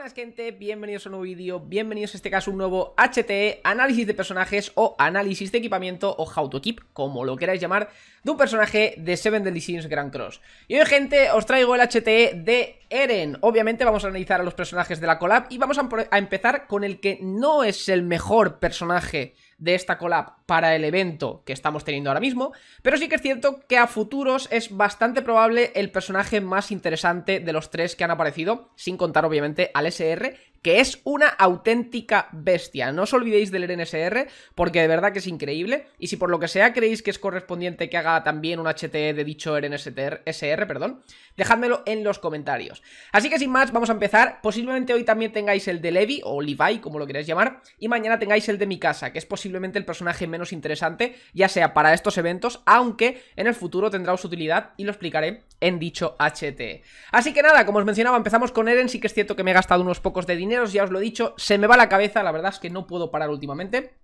buenas gente, bienvenidos a un nuevo vídeo, bienvenidos a este caso un nuevo HTE, análisis de personajes o análisis de equipamiento o how to equip, como lo queráis llamar, de un personaje de Seven Deadly Sins Grand Cross. Y hoy gente, os traigo el HTE de Eren, obviamente vamos a analizar a los personajes de la collab y vamos a empezar con el que no es el mejor personaje de esta collab para el evento que estamos teniendo ahora mismo, pero sí que es cierto que a futuros es bastante probable el personaje más interesante de los tres que han aparecido, sin contar obviamente al SR, que es una auténtica bestia. No os olvidéis del RNSR porque de verdad que es increíble. Y si por lo que sea creéis que es correspondiente que haga también un HTE de dicho RNSR, perdón, dejádmelo en los comentarios. Así que sin más, vamos a empezar. Posiblemente hoy también tengáis el de Levi, o Levi, como lo queráis llamar, y mañana tengáis el de mi casa, que es posiblemente el personaje menos interesante, ya sea para estos eventos, aunque en el futuro tendrá su utilidad y lo explicaré en dicho HT. Así que nada, como os mencionaba, empezamos con Eren, sí que es cierto que me he gastado unos pocos de dineros, ya os lo he dicho, se me va la cabeza, la verdad es que no puedo parar últimamente.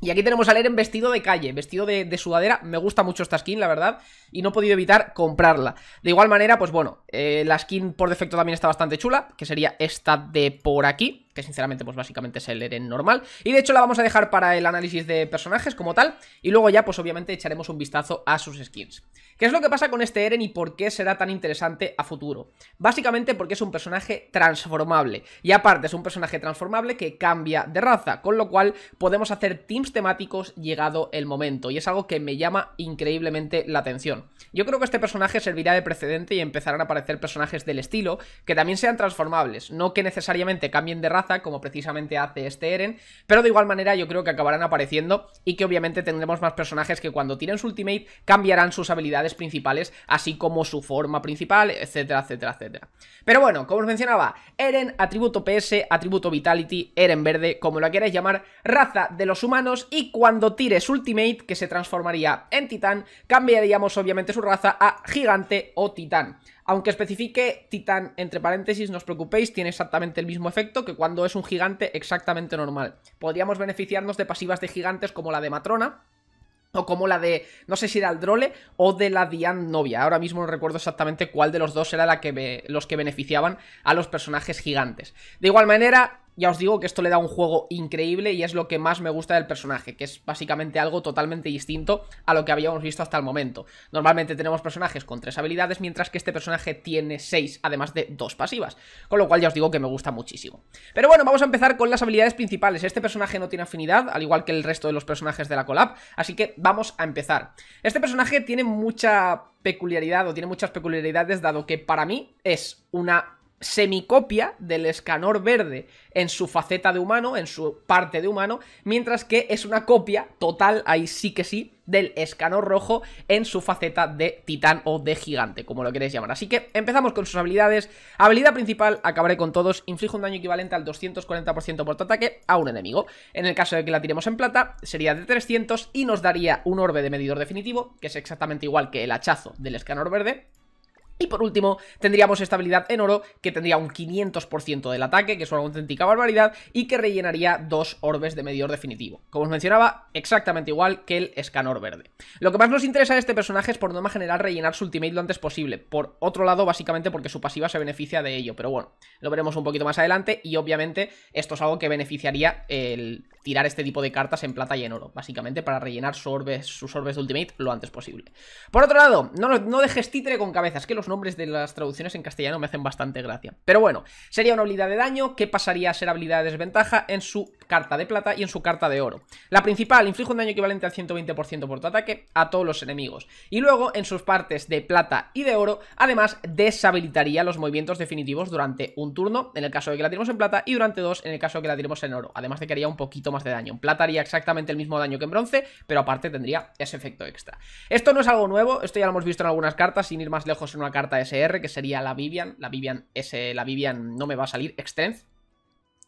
Y aquí tenemos a Eren vestido de calle, vestido de, sudadera. Me gusta mucho esta skin, la verdad, y no he podido evitar comprarla. De igual manera, pues bueno, eh, la skin por defecto también está bastante chula, que sería esta de por aquí que sinceramente pues básicamente es el Eren normal. Y de hecho la vamos a dejar para el análisis de personajes como tal, y luego ya pues obviamente echaremos un vistazo a sus skins. ¿Qué es lo que pasa con este Eren y por qué será tan interesante a futuro? Básicamente porque es un personaje transformable, y aparte es un personaje transformable que cambia de raza, con lo cual podemos hacer teams temáticos llegado el momento, y es algo que me llama increíblemente la atención. Yo creo que este personaje servirá de precedente y empezarán a aparecer personajes del estilo que también sean transformables, no que necesariamente cambien de raza, como precisamente hace este Eren, pero de igual manera yo creo que acabarán apareciendo y que obviamente tendremos más personajes que cuando tiren su ultimate cambiarán sus habilidades principales, así como su forma principal, etcétera, etcétera, etcétera. Pero bueno, como os mencionaba, Eren, atributo PS, atributo Vitality, Eren verde, como lo queráis llamar, raza de los humanos y cuando tires ultimate, que se transformaría en titán, cambiaríamos obviamente su raza a gigante o titán. Aunque especifique titán entre paréntesis, no os preocupéis, tiene exactamente el mismo efecto que cuando es un gigante exactamente normal. Podríamos beneficiarnos de pasivas de gigantes como la de Matrona, o como la de, no sé si era el Drole o de la Dian Novia. Ahora mismo no recuerdo exactamente cuál de los dos era la que los que beneficiaban a los personajes gigantes. De igual manera, ya os digo que esto le da un juego increíble y es lo que más me gusta del personaje, que es básicamente algo totalmente distinto a lo que habíamos visto hasta el momento. Normalmente tenemos personajes con tres habilidades, mientras que este personaje tiene seis, además de dos pasivas, con lo cual ya os digo que me gusta muchísimo. Pero bueno, vamos a empezar con las habilidades principales. Este personaje no tiene afinidad, al igual que el resto de los personajes de la collab, así que vamos a empezar. Este personaje tiene mucha peculiaridad o tiene muchas peculiaridades dado que para mí es una semicopia del escanor verde en su faceta de humano, en su parte de humano, mientras que es una copia total, ahí sí que sí, del escanor rojo en su faceta de titán o de gigante, como lo queréis llamar. Así que empezamos con sus habilidades. Habilidad principal, acabaré con todos, inflige un daño equivalente al 240% por tu ataque a un enemigo. En el caso de que la tiremos en plata, sería de 300 y nos daría un orbe de medidor definitivo, que es exactamente igual que el hachazo del escanor verde, y por último, tendríamos estabilidad en oro, que tendría un 500% del ataque, que es una auténtica barbaridad, y que rellenaría dos orbes de medidor definitivo. Como os mencionaba, exactamente igual que el escanor verde. Lo que más nos interesa de este personaje es por norma general rellenar su ultimate lo antes posible. Por otro lado, básicamente porque su pasiva se beneficia de ello, pero bueno, lo veremos un poquito más adelante, y obviamente esto es algo que beneficiaría el tirar este tipo de cartas en plata y en oro, básicamente para rellenar sus orbes, sus orbes de ultimate lo antes posible. Por otro lado, no, no dejes títere con cabezas, que lo nombres de las traducciones en castellano me hacen bastante gracia. Pero bueno, sería una habilidad de daño que pasaría a ser habilidad de desventaja en su carta de plata y en su carta de oro. La principal inflige un daño equivalente al 120% por tu ataque a todos los enemigos. Y luego, en sus partes de plata y de oro, además deshabilitaría los movimientos definitivos durante un turno, en el caso de que la tiremos en plata, y durante dos, en el caso de que la tiremos en oro. Además de que haría un poquito más de daño. En plata haría exactamente el mismo daño que en bronce, pero aparte tendría ese efecto extra. Esto no es algo nuevo, esto ya lo hemos visto en algunas cartas, sin ir más lejos en una carta SR, que sería la Vivian. La Vivian, S, la Vivian no me va a salir, Extend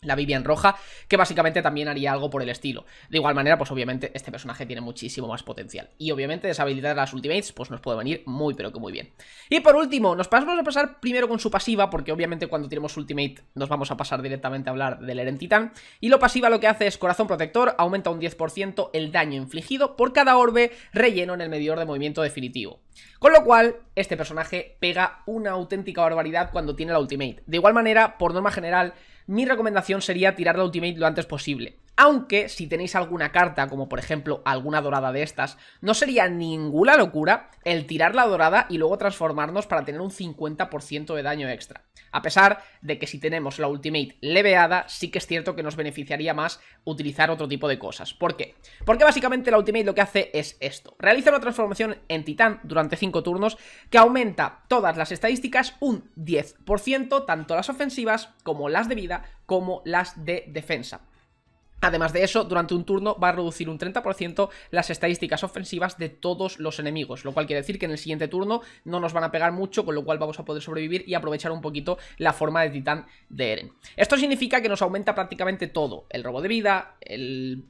la Vivian Roja, que básicamente también haría algo por el estilo. De igual manera, pues obviamente este personaje tiene muchísimo más potencial. Y obviamente deshabilitar las ultimates, pues nos puede venir muy pero que muy bien. Y por último, nos pasamos a pasar primero con su pasiva, porque obviamente cuando tenemos ultimate nos vamos a pasar directamente a hablar del Eren Titán. Y lo pasiva lo que hace es corazón protector, aumenta un 10% el daño infligido por cada orbe relleno en el medidor de movimiento definitivo. Con lo cual, este personaje pega una auténtica barbaridad cuando tiene la ultimate. De igual manera, por norma general, mi recomendación sería tirar la Ultimate lo antes posible. Aunque si tenéis alguna carta, como por ejemplo alguna dorada de estas, no sería ninguna locura el tirar la dorada y luego transformarnos para tener un 50% de daño extra. A pesar de que si tenemos la ultimate leveada, sí que es cierto que nos beneficiaría más utilizar otro tipo de cosas. ¿Por qué? Porque básicamente la ultimate lo que hace es esto. Realiza una transformación en titán durante 5 turnos que aumenta todas las estadísticas un 10%, tanto las ofensivas como las de vida como las de defensa. Además de eso, durante un turno va a reducir un 30% las estadísticas ofensivas de todos los enemigos, lo cual quiere decir que en el siguiente turno no nos van a pegar mucho, con lo cual vamos a poder sobrevivir y aprovechar un poquito la forma de titán de Eren. Esto significa que nos aumenta prácticamente todo, el robo de vida, el,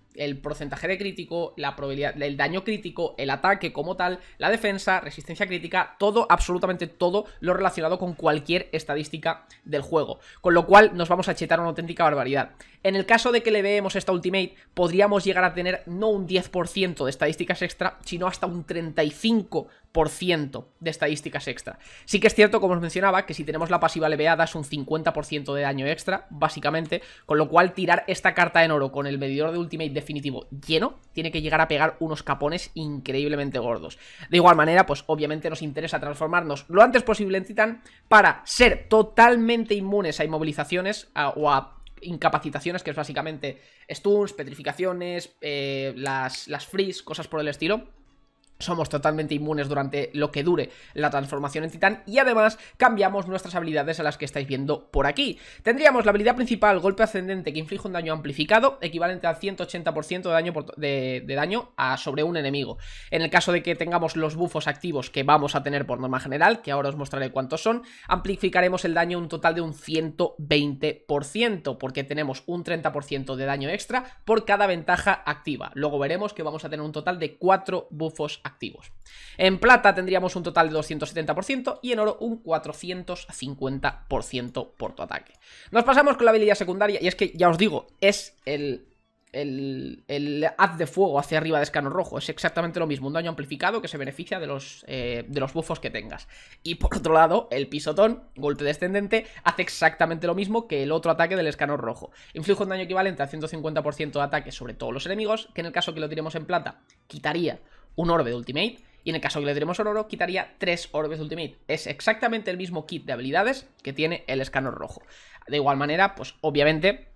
porcentaje de crítico, la probabilidad, del daño crítico, el ataque como tal, la defensa, resistencia crítica, todo, absolutamente todo lo relacionado con cualquier estadística del juego, con lo cual nos vamos a chetar una auténtica barbaridad. En el caso de que le veamos esta ultimate, podríamos llegar a tener no un 10% de estadísticas extra, sino hasta un 35% de estadísticas extra. Sí que es cierto, como os mencionaba, que si tenemos la pasiva leveada es un 50% de daño extra, básicamente, con lo cual tirar esta carta en oro con el medidor de ultimate definitivo lleno, tiene que llegar a pegar unos capones increíblemente gordos. De igual manera, pues obviamente nos interesa transformarnos lo antes posible en titán para ser totalmente inmunes a inmovilizaciones o a incapacitaciones, que es básicamente stuns, petrificaciones, eh, las, las freeze, cosas por el estilo somos totalmente inmunes durante lo que dure la transformación en titán y además cambiamos nuestras habilidades a las que estáis viendo por aquí. Tendríamos la habilidad principal, golpe ascendente que inflige un daño amplificado equivalente al 180% de daño, de, daño a, sobre un enemigo. En el caso de que tengamos los bufos activos que vamos a tener por norma general, que ahora os mostraré cuántos son, amplificaremos el daño un total de un 120% porque tenemos un 30% de daño extra por cada ventaja activa. Luego veremos que vamos a tener un total de 4 bufos activos. En plata tendríamos un total de 270% y en oro un 450% por tu ataque. Nos pasamos con la habilidad secundaria y es que, ya os digo, es el el, haz de fuego hacia arriba de escano rojo. Es exactamente lo mismo, un daño amplificado que se beneficia de los, eh, de los buffos que tengas. Y por otro lado, el pisotón, golpe descendente, hace exactamente lo mismo que el otro ataque del escano rojo. Inflige un daño equivalente al 150% de ataque sobre todos los enemigos, que en el caso que lo tiremos en plata, quitaría un orbe de Ultimate. Y en el caso que le diremos oro, quitaría tres orbes de Ultimate. Es exactamente el mismo kit de habilidades que tiene el escáner rojo. De igual manera, pues obviamente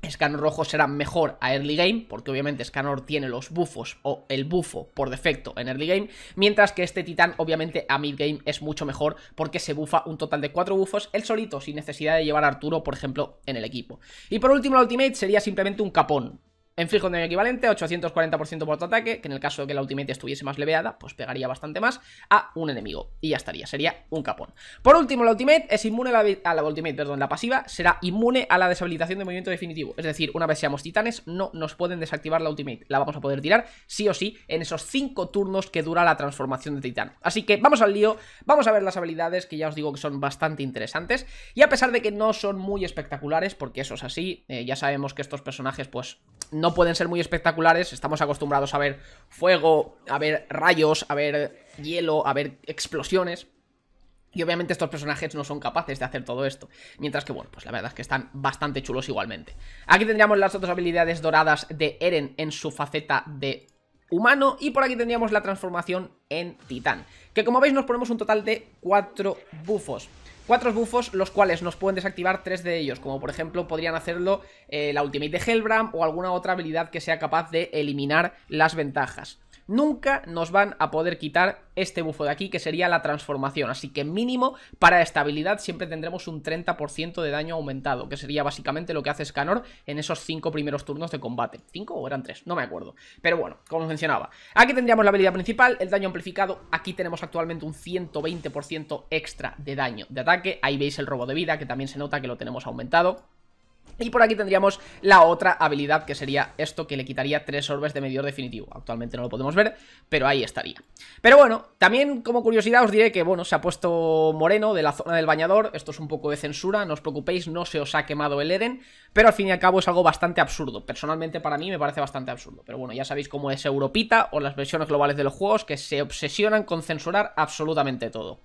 Escanor rojo será mejor a early game, porque obviamente Escanor tiene los bufos o el bufo por defecto en early game, mientras que este titán obviamente a mid game es mucho mejor porque se bufa un total de 4 bufos él solito, sin necesidad de llevar Arturo, por ejemplo, en el equipo. Y por último, el ultimate sería simplemente un capón. En un daño equivalente 840% por tu ataque, que en el caso de que la ultimate estuviese más leveada, pues pegaría bastante más a un enemigo. Y ya estaría, sería un capón. Por último, la ultimate es inmune a la, a la ultimate, perdón, la pasiva será inmune a la deshabilitación de movimiento definitivo. Es decir, una vez seamos titanes, no nos pueden desactivar la ultimate. La vamos a poder tirar sí o sí en esos 5 turnos que dura la transformación de titán. Así que vamos al lío, vamos a ver las habilidades que ya os digo que son bastante interesantes. Y a pesar de que no son muy espectaculares, porque eso es así, eh, ya sabemos que estos personajes pues no pueden ser muy espectaculares. Estamos acostumbrados a ver fuego, a ver rayos, a ver hielo, a ver explosiones. Y obviamente estos personajes no son capaces de hacer todo esto. Mientras que, bueno, pues la verdad es que están bastante chulos igualmente. Aquí tendríamos las otras habilidades doradas de Eren en su faceta de humano. Y por aquí tendríamos la transformación en titán. Que como veis nos ponemos un total de 4 bufos cuatro bufos, los cuales nos pueden desactivar tres de ellos, como por ejemplo podrían hacerlo eh, la ultimate de Hellbram o alguna otra habilidad que sea capaz de eliminar las ventajas nunca nos van a poder quitar este bufo de aquí, que sería la transformación. Así que mínimo para estabilidad siempre tendremos un 30% de daño aumentado, que sería básicamente lo que hace Scanor en esos 5 primeros turnos de combate. ¿5 o eran 3? No me acuerdo. Pero bueno, como mencionaba. Aquí tendríamos la habilidad principal, el daño amplificado. Aquí tenemos actualmente un 120% extra de daño de ataque. Ahí veis el robo de vida, que también se nota que lo tenemos aumentado. Y por aquí tendríamos la otra habilidad, que sería esto, que le quitaría tres orbes de medidor definitivo. Actualmente no lo podemos ver, pero ahí estaría. Pero bueno, también como curiosidad os diré que, bueno, se ha puesto moreno de la zona del bañador. Esto es un poco de censura, no os preocupéis, no se os ha quemado el Eden. Pero al fin y al cabo es algo bastante absurdo. Personalmente para mí me parece bastante absurdo. Pero bueno, ya sabéis cómo es Europita o las versiones globales de los juegos que se obsesionan con censurar absolutamente todo.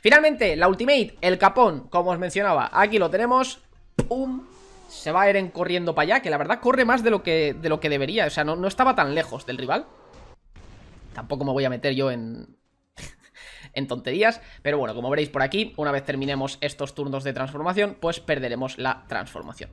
Finalmente, la Ultimate, el capón, como os mencionaba, aquí lo tenemos. ¡Pum! Se va Eren corriendo para allá, que la verdad corre más de lo que, de lo que debería. O sea, no, estaba tan lejos del rival. Tampoco me voy a meter yo en, en tonterías, pero bueno, como veréis por aquí, una vez terminemos estos turnos de transformación, pues perderemos la transformación.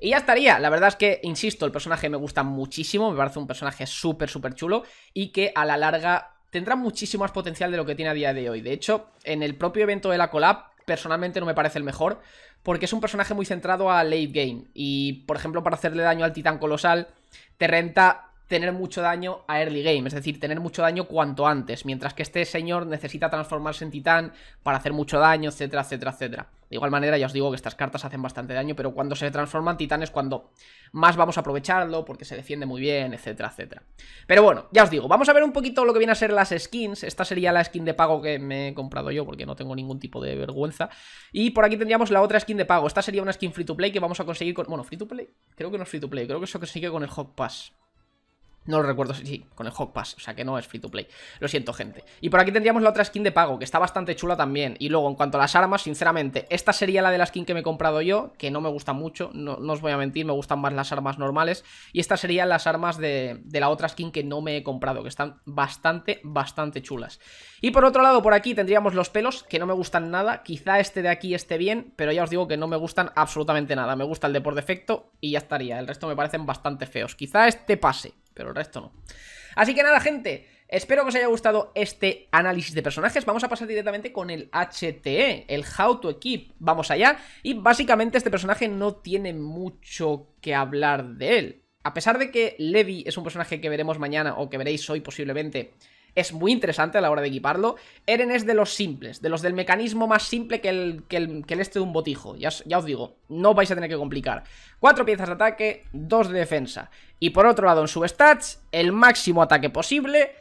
Y ya estaría, la verdad es que, insisto, el personaje me gusta muchísimo, me parece un personaje súper, súper chulo y que a la larga tendrá muchísimo más potencial de lo que tiene a día de hoy. De hecho, en el propio evento de la collab, personalmente no me parece el mejor, porque es un personaje muy centrado a late game. Y, por ejemplo, para hacerle daño al titán colosal, te renta tener mucho daño a early game, es decir, tener mucho daño cuanto antes, mientras que este señor necesita transformarse en titán para hacer mucho daño, etcétera, etcétera, etcétera. De igual manera, ya os digo que estas cartas hacen bastante daño, pero cuando se transforman titán es cuando más vamos a aprovecharlo, porque se defiende muy bien, etcétera, etcétera. Pero bueno, ya os digo, vamos a ver un poquito lo que viene a ser las skins. Esta sería la skin de pago que me he comprado yo, porque no tengo ningún tipo de vergüenza. Y por aquí tendríamos la otra skin de pago. Esta sería una skin free to play que vamos a conseguir con... Bueno, free to play. Creo que no es free to play, creo que que sigue con el hot Pass. No lo recuerdo, sí, con el Hot Pass, o sea que no es free to play. Lo siento, gente. Y por aquí tendríamos la otra skin de pago, que está bastante chula también. Y luego, en cuanto a las armas, sinceramente, esta sería la de la skin que me he comprado yo, que no me gusta mucho, no, os voy a mentir, me gustan más las armas normales. Y estas serían las armas de, de, la otra skin que no me he comprado, que están bastante, bastante chulas. Y por otro lado, por aquí tendríamos los pelos, que no me gustan nada. Quizá este de aquí esté bien, pero ya os digo que no me gustan absolutamente nada. Me gusta el de por defecto y ya estaría. El resto me parecen bastante feos. Quizá este pase, pero el resto no. Así que nada, gente, espero que os haya gustado este análisis de personajes. Vamos a pasar directamente con el HTE, el How to Equip. Vamos allá. Y básicamente este personaje no tiene mucho que hablar de él. A pesar de que Levi es un personaje que veremos mañana o que veréis hoy posiblemente es muy interesante a la hora de equiparlo. Eren es de los simples, de los del mecanismo más simple que el, que este de un botijo. Ya, ya, os digo, no vais a tener que complicar. Cuatro piezas de ataque, dos de defensa. Y por otro lado, en su stats, el máximo ataque posible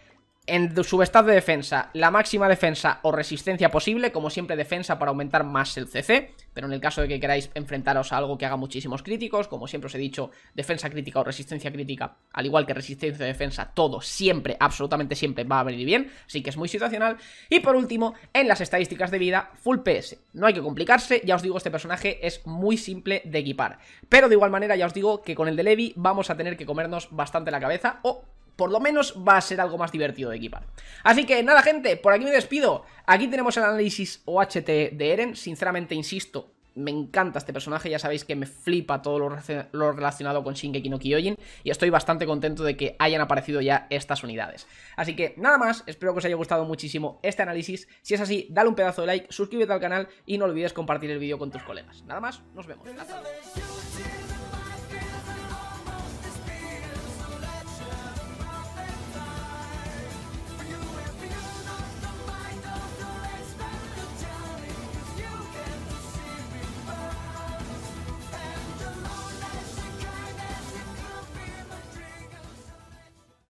en su estado de defensa, la máxima defensa o resistencia posible, como siempre defensa para aumentar más el CC, pero en el caso de que queráis enfrentaros a algo que haga muchísimos críticos, como siempre os he dicho, defensa crítica o resistencia crítica, al igual que resistencia de defensa, todo siempre, absolutamente siempre va a venir bien, así que es muy situacional. Y por último, en las estadísticas de vida, full PS, no hay que complicarse, ya os digo, este personaje es muy simple de equipar, pero de igual manera ya os digo que con el de Levi vamos a tener que comernos bastante la cabeza o por lo menos va a ser algo más divertido de equipar. Así que nada, gente, por aquí me despido. Aquí tenemos el análisis OHT de Eren. Sinceramente, insisto, me encanta este personaje, ya sabéis que me flipa todo lo, relacionado con Shingeki no Kyojin y estoy bastante contento de que hayan aparecido ya estas unidades. Así que nada más, espero que os haya gustado muchísimo este análisis, si es así dale un pedazo de like, suscríbete al canal y no olvides compartir el vídeo con tus colegas. Nada más, nos vemos.